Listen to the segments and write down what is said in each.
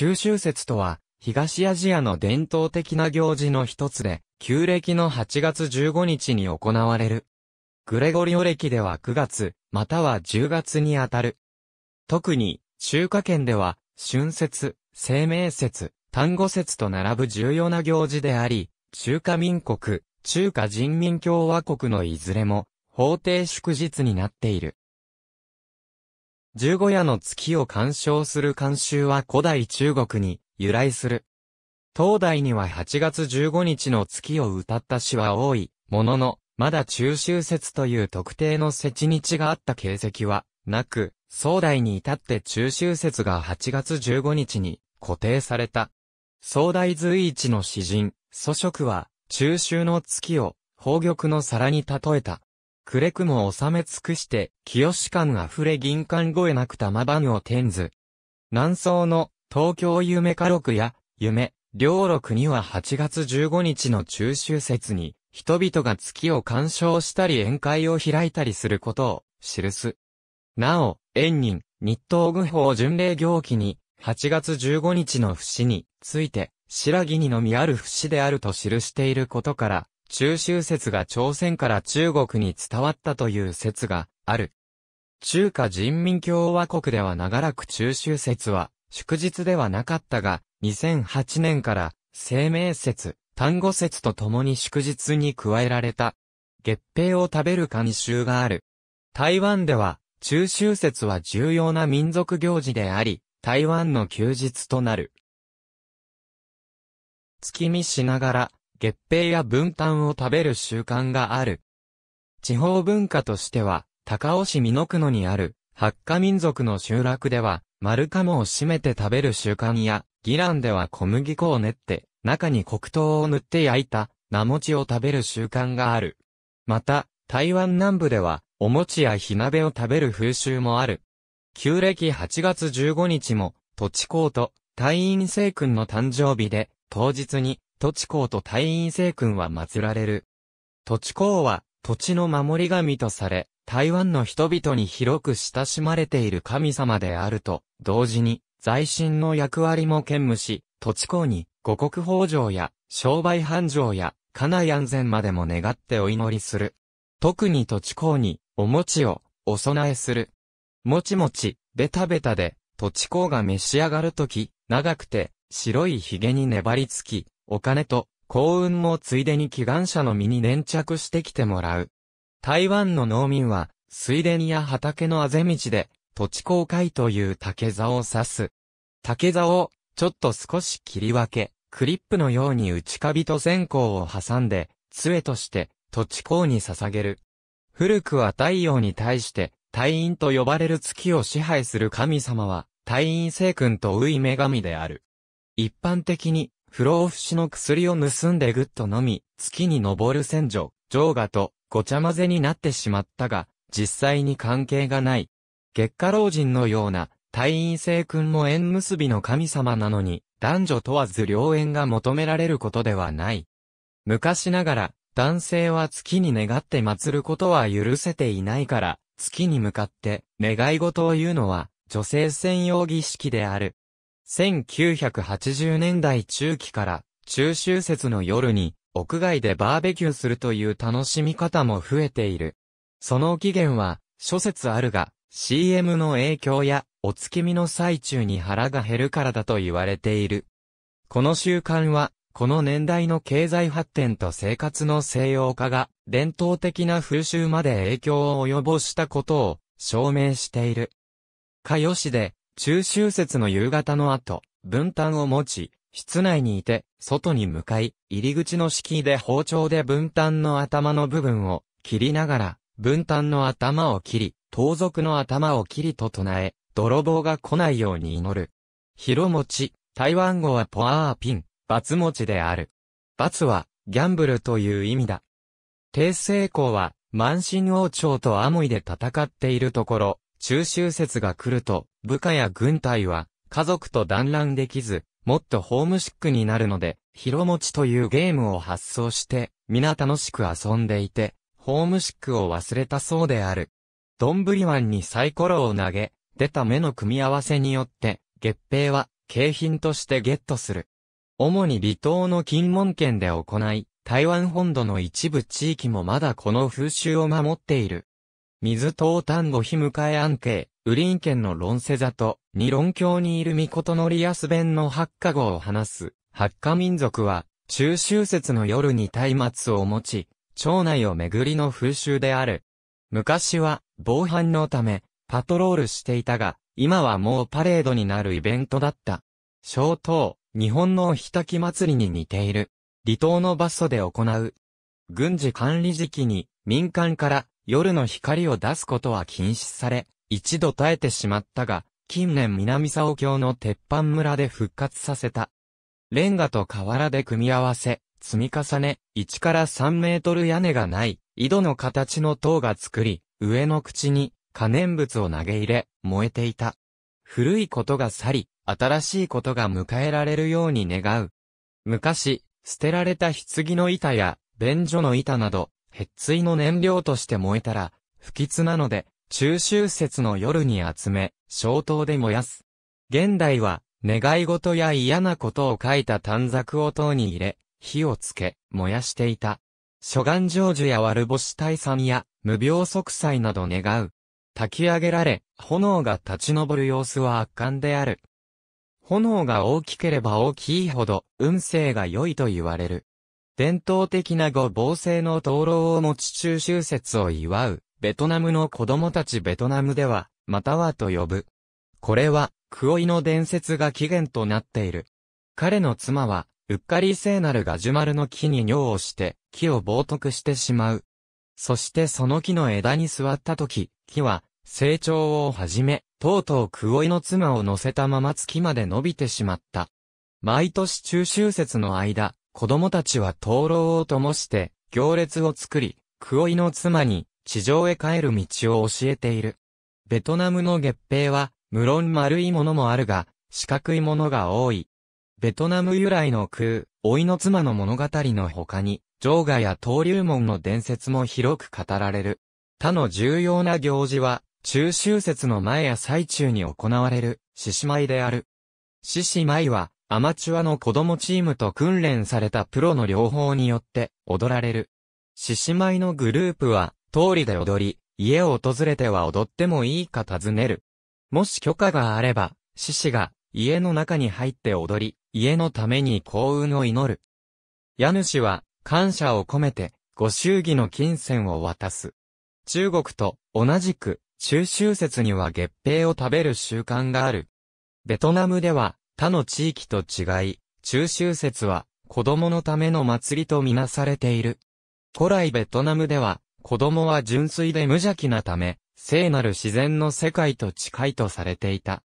中秋節とは、東アジアの伝統的な行事の一つで、旧暦の8月15日に行われる。グレゴリオ暦では9月、または10月にあたる。特に、中華圏では、春節、清明節、単語節と並ぶ重要な行事であり、中華民国、中華人民共和国のいずれも、法定祝日になっている。十五夜の月を鑑賞する慣習は古代中国に由来する。東大には8月15日の月を歌った詩は多い、ものの、まだ中秋節という特定の節日があった形跡はなく、壮大に至って中秋節が8月15日に固定された。壮大随一の詩人、祖職は中秋の月を宝玉の皿に例えた。くれくも収め尽くして、清し感あふれ銀冠越えなく玉ぬを天図。南宋の東京夢家録や夢、両録には8月15日の中秋節に、人々が月を鑑賞したり宴会を開いたりすることを記す。なお、縁人、日東具法巡礼行記に、8月15日の節について、白木にのみある節であると記していることから、中秋説が朝鮮から中国に伝わったという説がある。中華人民共和国では長らく中秋節は祝日ではなかったが、2008年から生命節、単語節とともに祝日に加えられた。月餅を食べる慣習がある。台湾では中秋節は重要な民族行事であり、台湾の休日となる。月見しながら、月餅や分担を食べる習慣がある。地方文化としては、高尾市美濃区野にある、八花民族の集落では、丸鴨を締めて食べる習慣や、ギランでは小麦粉を練って、中に黒糖を塗って焼いた、名餅を食べる習慣がある。また、台湾南部では、お餅や火鍋を食べる風習もある。旧暦8月15日も、土地公と隊員生君の誕生日で、当日に土地公と太陰聖君は祀られる。土地公は、土地の守り神とされ、台湾の人々に広く親しまれている神様であると、同時に、財神の役割も兼務し、土地公に、五穀豊穣や、商売繁盛や、家内安全までも願ってお祈りする。特に土地公に、お餅を、お供えする。もちもち、ベタベタで、土地公が召し上がるとき、長くて、白い髭に粘りつき、お金と幸運もついでに祈願者の身に粘着してきてもらう。台湾の農民は、水田や畑のあぜ道で、土地公開という竹座を指す。竹座を、ちょっと少し切り分け、クリップのように内カビと線香を挟んで、杖として、土地公に捧げる。古くは太陽に対して、太陰と呼ばれる月を支配する神様は、太陰聖君とウイ女神である。一般的に、不老不死の薬を盗んでぐっと飲み、月に昇る戦女、ジョーガとごちゃ混ぜになってしまったが、実際に関係がない。月下老人のような、退院生君も縁結びの神様なのに、男女問わず良縁が求められることではない。昔ながら、男性は月に願って祀ることは許せていないから、月に向かって願い事を言うのは女性専用儀式である。1980年代中期から中秋節の夜に屋外でバーベキューするという楽しみ方も増えている。その起源は諸説あるが CM の影響やお月見の最中に腹が減るからだと言われている。この習慣はこの年代の経済発展と生活の西洋化が伝統的な風習まで影響を及ぼしたことを証明している。かよしで中秋節の夕方の後、分担を持ち、室内にいて、外に向かい、入り口の敷居で包丁で分担の頭の部分を切りながら、分担の頭を切り、盗賊の頭を切りと唱え、泥棒が来ないように祈る。広餅、ち、台湾語はポアーピン、罰持ちである。罰は、ギャンブルという意味だ。帝政公は、満身王朝とアモイで戦っているところ、中秋節が来ると、部下や軍隊は、家族と団らんできず、もっとホームシックになるので、広持ちというゲームを発想して、皆楽しく遊んでいて、ホームシックを忘れたそうである。どんぶり湾にサイコロを投げ、出た目の組み合わせによって、月平は景品としてゲットする。主に離島の金門圏で行い、台湾本土の一部地域もまだこの風習を守っている。水東丹後日迎え安慶、ウリン県の論世座と、二論教にいる御事のリアス弁の八家号を話す、八家民族は、中秋節の夜に松明を持ち、町内を巡りの風習である。昔は、防犯のため、パトロールしていたが、今はもうパレードになるイベントだった。小島、日本のひたき祭りに似ている。離島の場所で行う。軍事管理時期に、民間から夜の光を出すことは禁止され、一度耐えてしまったが、近年南尾郷の鉄板村で復活させた。レンガと瓦で組み合わせ、積み重ね、1から3メートル屋根がない、井戸の形の塔が作り、上の口に可燃物を投げ入れ、燃えていた。古いことが去り、新しいことが迎えられるように願う。昔、捨てられた棺の板や、便所の板など、鉄椎の燃料として燃えたら、不吉なので、中秋節の夜に集め、消灯で燃やす。現代は、願い事や嫌なことを書いた短冊を塔に入れ、火をつけ、燃やしていた。諸願成就や悪星退散や、無病息災など願う。炊き上げられ、炎が立ち上る様子は圧巻である。炎が大きければ大きいほど、運勢が良いと言われる。伝統的な語防制の灯籠を持ち中秋節を祝う、ベトナムの子供たちベトナムでは、またはと呼ぶ。これは、クオイの伝説が起源となっている。彼の妻は、うっかり聖なるガジュマルの木に尿をして、木を冒涜してしまう。そしてその木の枝に座った時、木は、成長をはじめ、とうとうクオイの妻を乗せたまま月まで伸びてしまった。毎年中秋節の間、子供たちは灯籠を灯して行列を作り、クオイの妻に地上へ帰る道を教えている。ベトナムの月餅は、無論丸いものもあるが、四角いものが多い。ベトナム由来の空、老いの妻の物語の他に、城外や登竜門の伝説も広く語られる。他の重要な行事は、中秋節の前や最中に行われる、獅子舞である。獅子舞は、アマチュアの子供チームと訓練されたプロの両方によって踊られる。獅子舞のグループは通りで踊り、家を訪れては踊ってもいいか尋ねる。もし許可があれば、獅子が家の中に入って踊り、家のために幸運を祈る。家主は感謝を込めてご祝儀の金銭を渡す。中国と同じく中秋節には月餅を食べる習慣がある。ベトナムでは他の地域と違い、中秋節は子供のための祭りとみなされている。古来ベトナムでは、子供は純粋で無邪気なため、聖なる自然の世界と近いとされていた。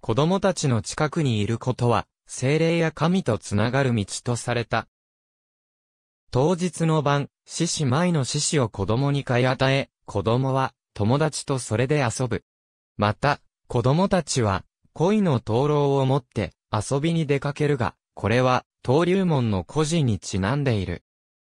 子供たちの近くにいることは、精霊や神とつながる道とされた。当日の晩、獅子舞の獅子を子供に買い与え、子供は友達とそれで遊ぶ。また、子供たちは恋の灯籠を持って遊びに出かけるが、これは登竜門の故事にちなんでいる。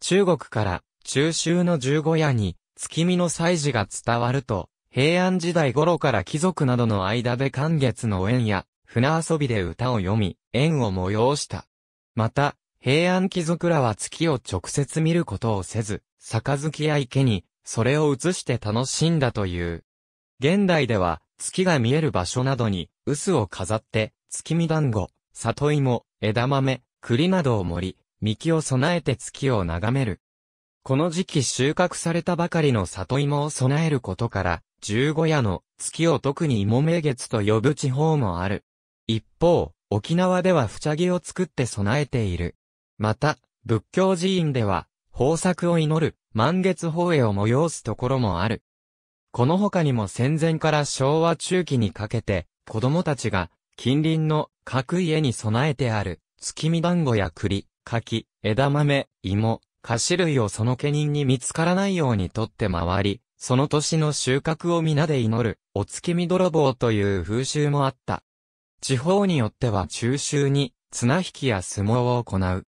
中国から中秋の十五夜に月見の祭事が伝わると、平安時代頃から貴族などの間で寒月の縁や船遊びで歌を読み、縁を催した。また、平安貴族らは月を直接見ることをせず、杯や池に、それを映して楽しんだという。現代では、月が見える場所などに、臼を飾って、月見団子、里芋、枝豆、栗などを盛り、幹を備えて月を眺める。この時期収穫されたばかりの里芋を備えることから、十五夜の月を特に芋名月と呼ぶ地方もある。一方、沖縄ではふちゃぎを作って備えている。また、仏教寺院では、豊作を祈る満月法会を催すところもある。この他にも戦前から昭和中期にかけて、子供たちが近隣の各家に備えてある、月見団子や栗、柿、枝豆、芋、菓子類をその家人に見つからないように取って回り、その年の収穫を皆で祈る、お月見泥棒という風習もあった。地方によっては中秋に綱引きや相撲を行う。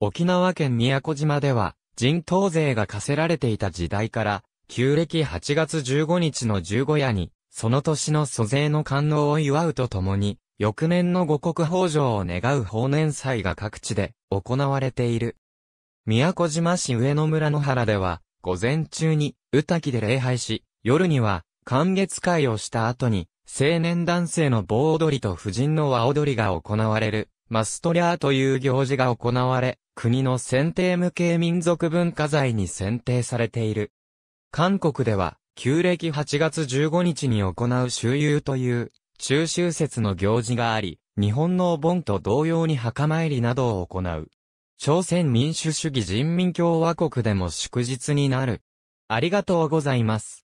沖縄県宮古島では人頭税が課せられていた時代から旧暦8月15日の十五夜に、その年の租税の官能を祝うとともに、翌年の五国豊穣を願う法年祭が各地で行われている。宮古島市上野村の原では、午前中に、宇滝で礼拝し、夜には、寒月会をした後に、青年男性の棒踊りと婦人の和踊りが行われる、マストリャーという行事が行われ、国の選定無形民族文化財に選定されている。韓国では、旧暦8月15日に行う周遊という、中秋節の行事があり、日本のお盆と同様に墓参りなどを行う。朝鮮民主主義人民共和国でも祝日になる。ありがとうございます。